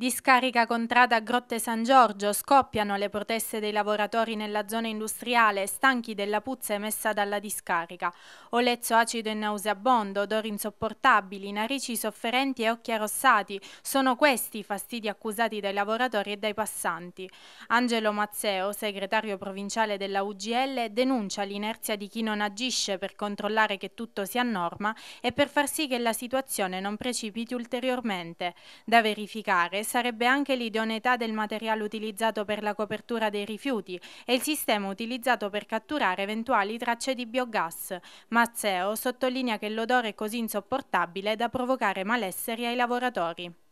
Discarica contrada a Grotte San Giorgio, scoppiano le proteste dei lavoratori nella zona industriale, stanchi della puzza emessa dalla discarica. Olezzo acido e nauseabondo, odori insopportabili, narici sofferenti e occhi arrossati, sono questi i fastidi accusati dai lavoratori e dai passanti. Angelo Mazzeo, segretario provinciale della UGL, denuncia l'inerzia di chi non agisce per controllare che tutto sia a norma e per far sì che la situazione non precipiti ulteriormente. Da verificare sarebbe anche l'idoneità del materiale utilizzato per la copertura dei rifiuti e il sistema utilizzato per catturare eventuali tracce di biogas. Mazzeo sottolinea che l'odore è così insopportabile da provocare malesseri ai lavoratori.